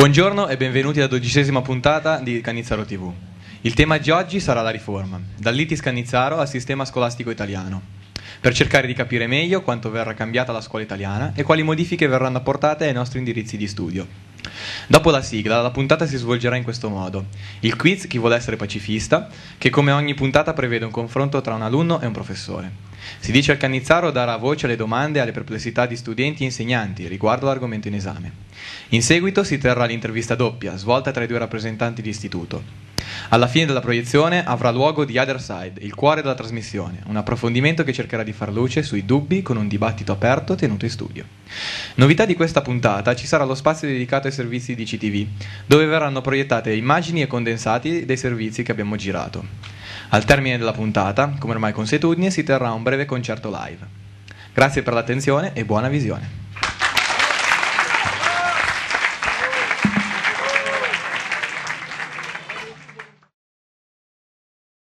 Buongiorno e benvenuti alla dodicesima puntata di Canizzaro TV. Il tema di oggi sarà la riforma, dall'itis Canizzaro al sistema scolastico italiano, per cercare di capire meglio quanto verrà cambiata la scuola italiana e quali modifiche verranno apportate ai nostri indirizzi di studio. Dopo la sigla, la puntata si svolgerà in questo modo. Il quiz Chi vuole essere pacifista, che come ogni puntata prevede un confronto tra un alunno e un professore. Si dice al Cannizzaro darà voce alle domande e alle perplessità di studenti e insegnanti riguardo l'argomento in esame. In seguito si terrà l'intervista doppia, svolta tra i due rappresentanti di istituto. Alla fine della proiezione avrà luogo The Other Side, il cuore della trasmissione, un approfondimento che cercherà di far luce sui dubbi con un dibattito aperto tenuto in studio. Novità di questa puntata ci sarà lo spazio dedicato ai servizi di CTV, dove verranno proiettate immagini e condensati dei servizi che abbiamo girato. Al termine della puntata, come ormai consuetudine, si terrà un breve concerto live. Grazie per l'attenzione e buona visione.